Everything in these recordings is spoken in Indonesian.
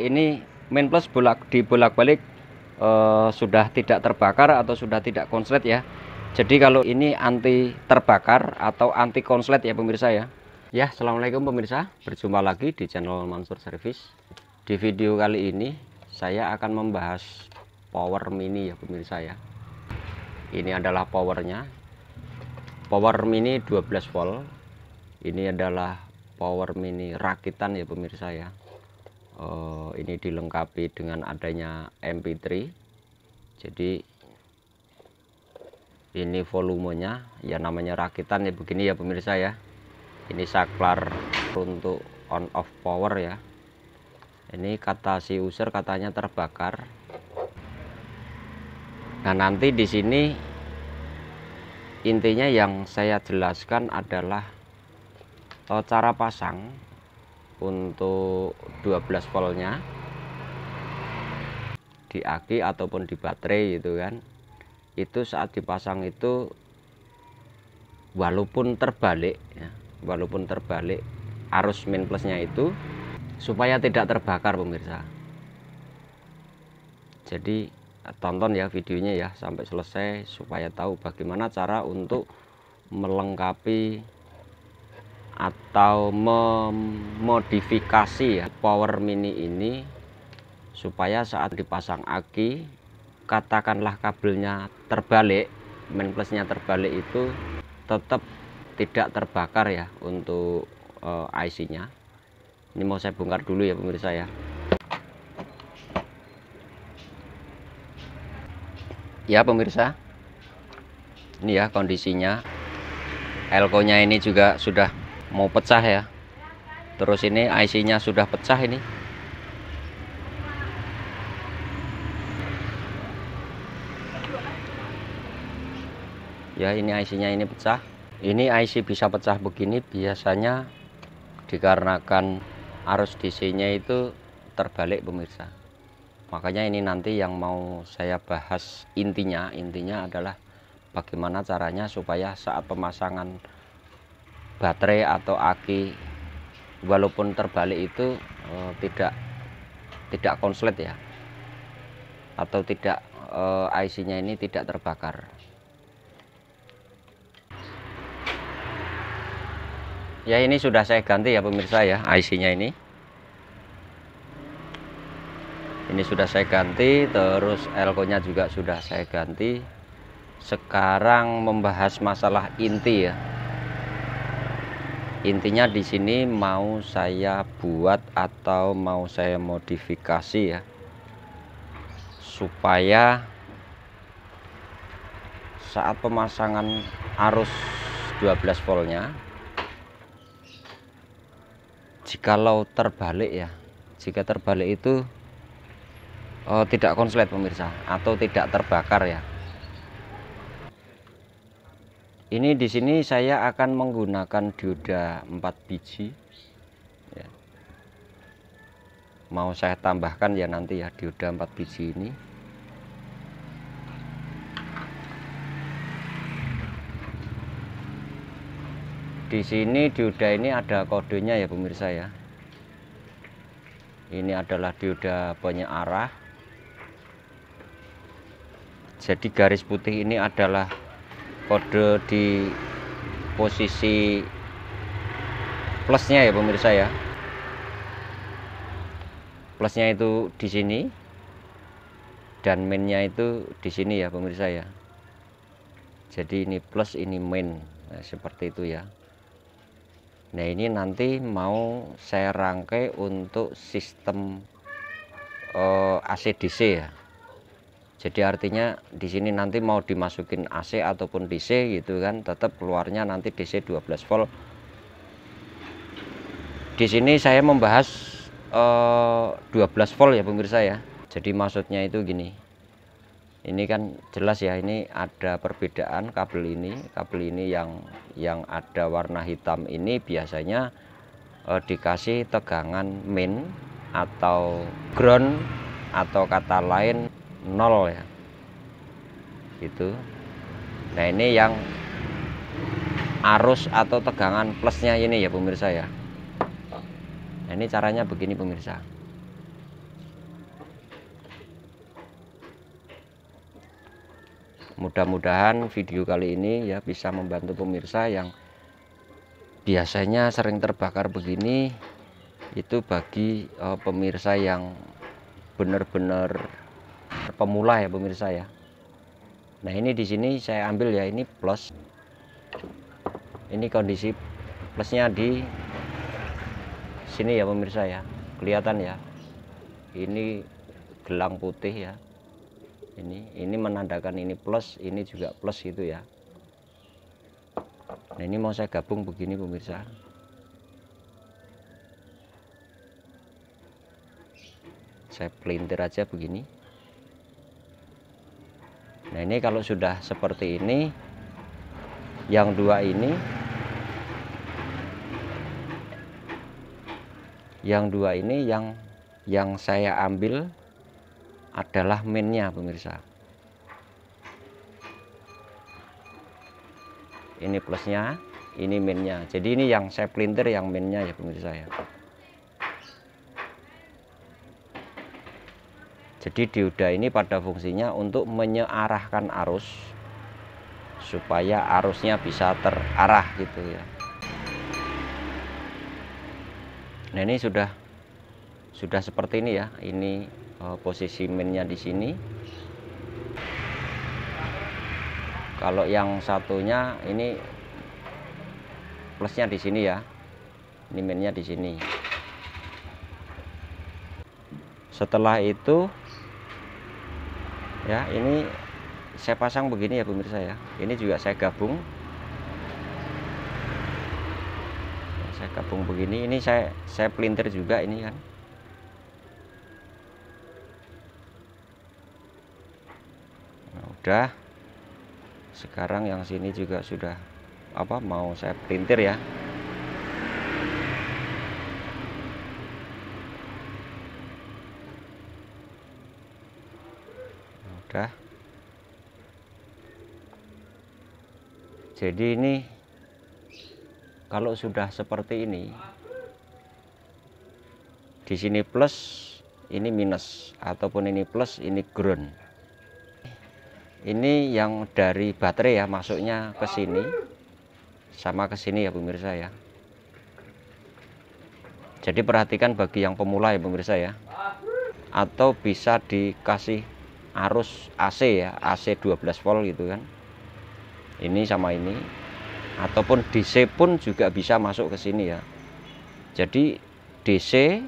ini main plus bolak di bolak balik eh, sudah tidak terbakar atau sudah tidak konslet ya jadi kalau ini anti terbakar atau anti konslet ya pemirsa ya ya assalamualaikum pemirsa berjumpa lagi di channel Mansur Service di video kali ini saya akan membahas power mini ya pemirsa ya ini adalah powernya power mini 12 volt ini adalah power mini rakitan ya pemirsa ya uh, ini dilengkapi dengan adanya MP3 jadi ini volumenya ya namanya rakitan ya begini ya pemirsa ya ini saklar untuk on off power ya ini kata si user katanya terbakar nah nanti di sini intinya yang saya jelaskan adalah eh, cara pasang untuk 12 voltnya di aki ataupun di baterai gitu kan itu saat dipasang itu walaupun terbalik ya, walaupun terbalik arus min plusnya itu supaya tidak terbakar pemirsa jadi tonton ya videonya ya sampai selesai supaya tahu bagaimana cara untuk melengkapi atau memodifikasi ya, power mini ini supaya saat dipasang aki katakanlah kabelnya terbalik main plusnya terbalik itu tetap tidak terbakar ya untuk uh, eh, IC nya ini mau saya bongkar dulu ya pemirsa ya ya pemirsa ini ya kondisinya elko nya ini juga sudah mau pecah ya terus ini IC nya sudah pecah ini ya ini IC nya ini pecah ini IC bisa pecah begini biasanya dikarenakan arus DC nya itu terbalik pemirsa makanya ini nanti yang mau saya bahas intinya intinya adalah bagaimana caranya supaya saat pemasangan baterai atau aki walaupun terbalik itu e, tidak tidak konslet ya atau tidak e, eh, IC-nya ini tidak terbakar ya ini sudah saya ganti ya pemirsa ya IC-nya ini ini sudah saya ganti terus elko-nya juga sudah saya ganti sekarang membahas masalah inti ya intinya di sini mau saya buat atau mau saya modifikasi ya supaya saat pemasangan arus 12 voltnya jikalau terbalik ya jika terbalik itu oh, tidak konslet pemirsa atau tidak terbakar ya ini di sini saya akan menggunakan dioda 4 biji ya. mau saya tambahkan ya nanti ya dioda 4 biji ini di sini dioda ini ada kodenya ya pemirsa ya ini adalah dioda arah. jadi garis putih ini adalah kode di posisi plusnya ya pemirsa ya plusnya itu di sini dan mainnya itu di sini ya pemirsa ya jadi ini plus ini main nah, seperti itu ya nah ini nanti mau saya rangkai untuk sistem eh, AC DC ya jadi artinya di sini nanti mau dimasukin AC ataupun DC gitu kan, tetap keluarnya nanti DC 12 volt. Di sini saya membahas eh, 12 volt ya pemirsa ya. Jadi maksudnya itu gini. Ini kan jelas ya ini ada perbedaan kabel ini, kabel ini yang yang ada warna hitam ini biasanya eh, dikasih tegangan min atau ground atau kata lain nol ya itu nah ini yang arus atau tegangan plusnya ini ya pemirsa ya nah, ini caranya begini pemirsa mudah-mudahan video kali ini ya bisa membantu pemirsa yang biasanya sering terbakar begini itu bagi uh, pemirsa yang benar-benar pemula ya pemirsa ya nah ini di sini saya ambil ya ini plus ini kondisi plusnya di sini ya pemirsa ya kelihatan ya ini gelang putih ya ini ini menandakan ini plus ini juga plus gitu ya nah ini mau saya gabung begini pemirsa saya pelintir aja begini nah ini kalau sudah seperti ini yang dua ini yang dua ini yang yang saya ambil adalah minnya pemirsa ini plusnya ini minnya jadi ini yang saya pelintir yang minnya ya pemirsa ya Jadi dioda ini pada fungsinya untuk menyearahkan arus supaya arusnya bisa terarah gitu ya. Nah ini sudah sudah seperti ini ya. Ini uh, posisi mainnya di sini. Kalau yang satunya ini plusnya di sini ya. Ini mainnya di sini. Setelah itu ya ini saya pasang begini ya pemirsa ya ini juga saya gabung ya, saya gabung begini ini saya saya pelintir juga ini kan nah, udah sekarang yang sini juga sudah apa mau saya pelintir ya jadi ini kalau sudah seperti ini di sini plus ini minus ataupun ini plus ini ground ini yang dari baterai ya masuknya ke sini sama ke sini ya pemirsa ya jadi perhatikan bagi yang pemula ya pemirsa ya atau bisa dikasih arus AC ya AC 12 volt gitu kan ini sama ini ataupun DC pun juga bisa masuk ke sini ya jadi DC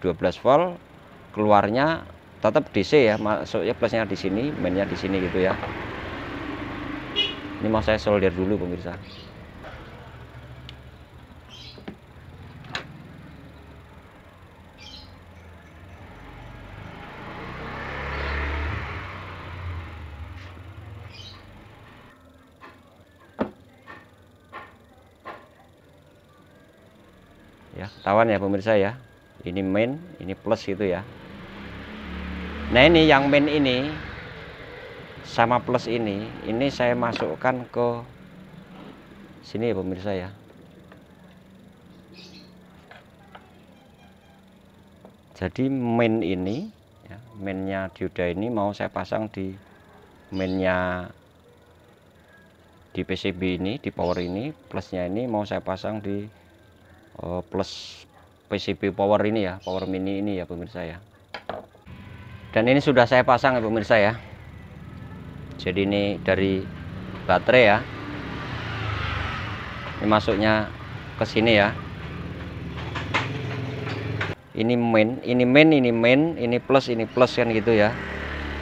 12 volt keluarnya tetap DC ya masuknya plusnya di sini mainnya di sini gitu ya ini mau saya solder dulu pemirsa ya ketahuan ya pemirsa ya ini main ini plus gitu ya nah ini yang main ini sama plus ini ini saya masukkan ke sini ya pemirsa ya jadi main ini ya, mainnya dioda ini mau saya pasang di mainnya di PCB ini di power ini plusnya ini mau saya pasang di Eh, plus PCB power ini ya power mini ini ya pemirsa ya dan ini sudah saya pasang ya pemirsa ya jadi ini dari baterai ya ini masuknya ke sini ya ini main ini main ini main ini plus ini plus kan gitu ya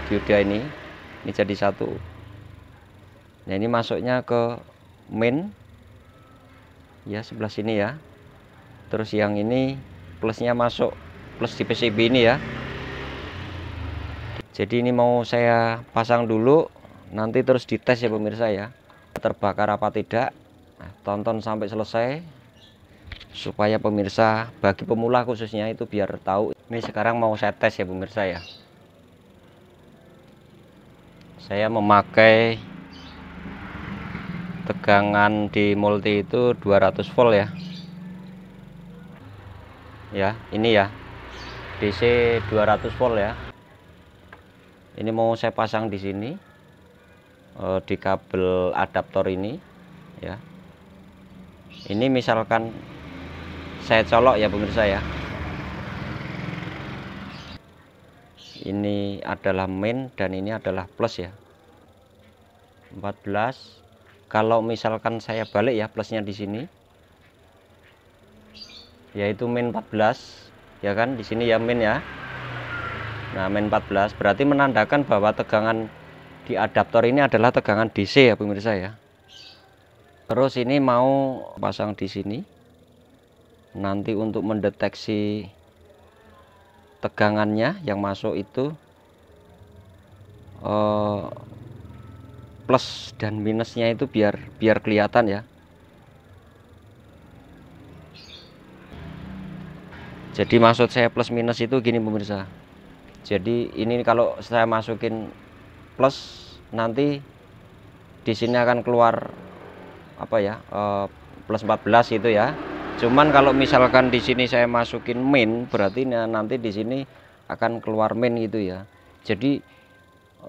dioda ini ini jadi satu nah ini masuknya ke main ya sebelah sini ya terus yang ini plusnya masuk plus di PCB ini ya jadi ini mau saya pasang dulu nanti terus dites ya pemirsa ya terbakar apa tidak nah, tonton sampai selesai supaya pemirsa bagi pemula khususnya itu biar tahu ini sekarang mau saya tes ya pemirsa ya saya memakai tegangan di multi itu 200 volt ya ya ini ya DC 200 volt ya ini mau saya pasang di sini eh, di kabel adaptor ini ya ini misalkan saya colok ya pemirsa ya ini adalah main dan ini adalah plus ya 14 kalau misalkan saya balik ya plusnya di sini yaitu min 14 ya kan di sini ya min ya nah min 14 berarti menandakan bahwa tegangan di adaptor ini adalah tegangan DC ya pemirsa ya terus ini mau pasang di sini nanti untuk mendeteksi tegangannya yang masuk itu uh, plus dan minusnya itu biar biar kelihatan ya jadi maksud saya plus minus itu gini pemirsa jadi ini kalau saya masukin plus nanti di sini akan keluar apa ya eh, plus 14 itu ya cuman kalau misalkan di sini saya masukin min berarti nanti di sini akan keluar min gitu ya jadi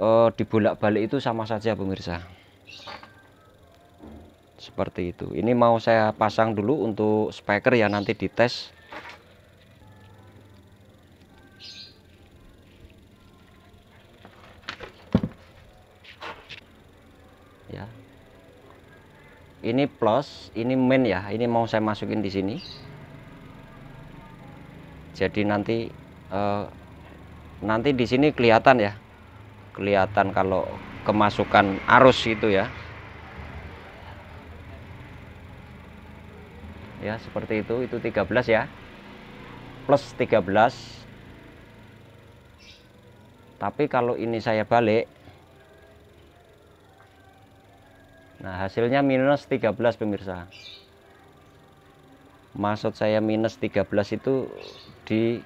eh, dibolak-balik itu sama saja pemirsa seperti itu ini mau saya pasang dulu untuk speaker ya nanti dites ini plus ini main ya ini mau saya masukin di sini jadi nanti eh, nanti di sini kelihatan ya kelihatan kalau kemasukan arus itu ya ya seperti itu itu 13 ya plus 13 tapi kalau ini saya balik Nah, hasilnya minus 13 pemirsa. Maksud saya minus 13 itu di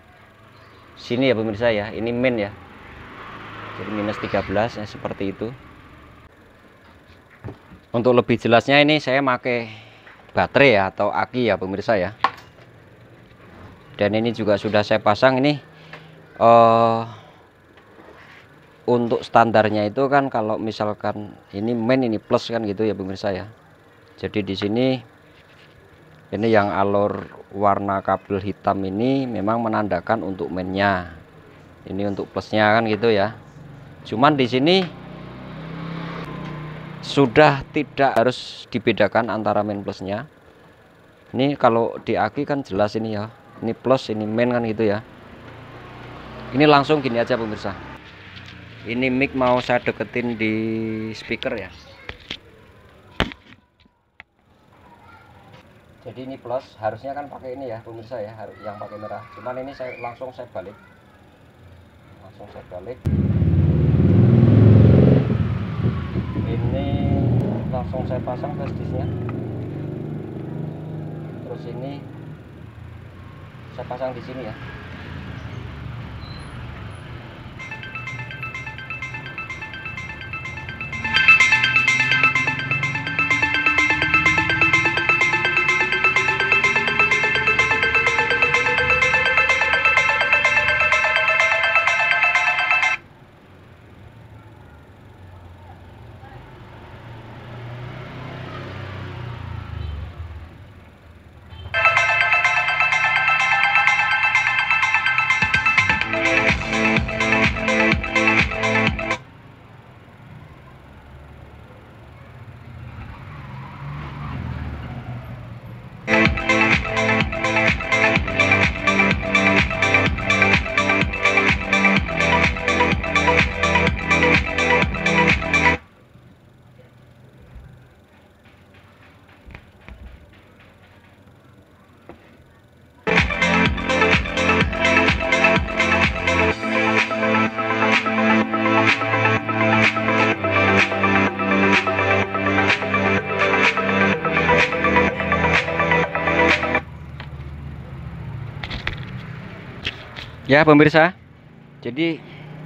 sini ya pemirsa ya. Ini min ya. Jadi minus 13 ya, seperti itu. Untuk lebih jelasnya ini saya pakai baterai ya, atau aki ya pemirsa ya. Dan ini juga sudah saya pasang ini eh uh, untuk standarnya itu kan kalau misalkan ini main ini plus kan gitu ya pemirsa ya jadi di sini ini yang alur warna kabel hitam ini memang menandakan untuk mainnya ini untuk plusnya kan gitu ya cuman di sini sudah tidak harus dibedakan antara main plusnya ini kalau di aki kan jelas ini ya ini plus ini main kan gitu ya ini langsung gini aja pemirsa ini mic mau saya deketin di speaker ya jadi ini plus harusnya kan pakai ini ya pemirsa ya yang pakai merah cuman ini saya langsung saya balik langsung saya balik ini langsung saya pasang plastisnya terus ini saya pasang di sini ya Ya pemirsa, jadi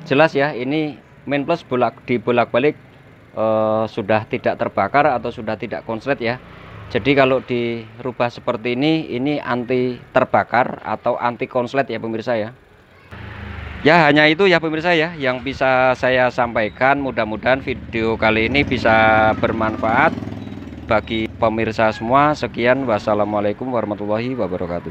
jelas ya ini main plus bolak di bolak balik eh, sudah tidak terbakar atau sudah tidak konslet ya. Jadi kalau dirubah seperti ini, ini anti terbakar atau anti konslet ya pemirsa ya. Ya hanya itu ya pemirsa ya yang bisa saya sampaikan. Mudah-mudahan video kali ini bisa bermanfaat bagi pemirsa semua. Sekian wassalamualaikum warahmatullahi wabarakatuh.